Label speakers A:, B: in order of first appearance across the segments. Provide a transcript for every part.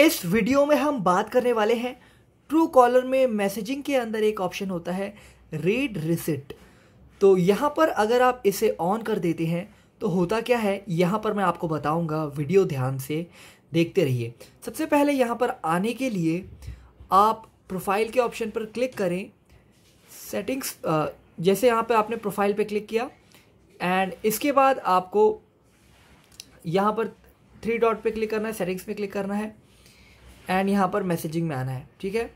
A: इस वीडियो में हम बात करने वाले हैं ट्रू कॉलर में मैसेजिंग के अंदर एक ऑप्शन होता है रीड रिसिट तो यहाँ पर अगर आप इसे ऑन कर देते हैं तो होता क्या है यहाँ पर मैं आपको बताऊँगा वीडियो ध्यान से देखते रहिए सबसे पहले यहाँ पर आने के लिए आप प्रोफाइल के ऑप्शन पर क्लिक करें सेटिंग्स जैसे यहाँ पर आपने प्रोफाइल पर क्लिक किया एंड इसके बाद आपको यहाँ पर थ्री डॉट पे क्लिक करना है सेटिंग्स पे क्लिक करना है एंड यहाँ पर मैसेजिंग में आना है ठीक है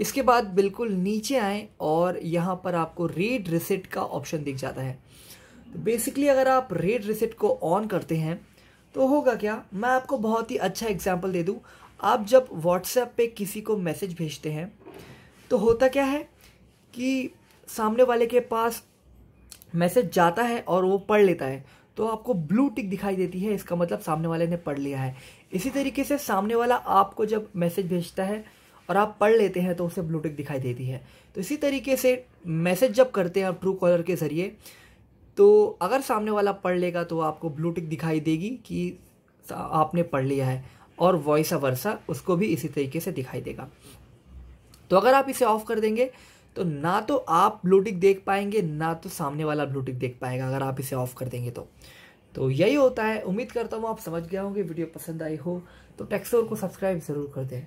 A: इसके बाद बिल्कुल नीचे आएँ और यहाँ पर आपको रेड रिसेट का ऑप्शन दिख जाता है तो बेसिकली अगर आप रेड रिसेट को ऑन करते हैं तो होगा क्या मैं आपको बहुत ही अच्छा एग्जाम्पल दे दूँ आप जब व्हाट्सएप पे किसी को मैसेज भेजते हैं तो होता क्या है कि सामने वाले के पास मैसेज जाता है और वो पढ़ लेता है तो आपको ब्लू टिक दिखाई देती है इसका मतलब सामने वाले ने पढ़ लिया है इसी तरीके से सामने वाला आपको जब मैसेज भेजता है और आप पढ़ लेते हैं तो उसे ब्लू टिक दिखाई देती है तो इसी तरीके से मैसेज जब करते हैं आप ट्रू कॉलर के ज़रिए तो अगर सामने वाला पढ़ लेगा तो आपको ब्लू टिक दिखाई देगी कि आपने पढ़ लिया है और वॉइस वर्षा उसको भी इसी तरीके से दिखाई देगा तो अगर आप इसे ऑफ कर देंगे तो ना तो आप ब्लूटिक देख पाएंगे ना तो सामने वाला ब्लूटिक देख पाएगा अगर आप इसे ऑफ कर देंगे तो तो यही होता है उम्मीद करता हूँ आप समझ गया होंगे वीडियो पसंद आई हो तो टेक्सोर को सब्सक्राइब ज़रूर कर दें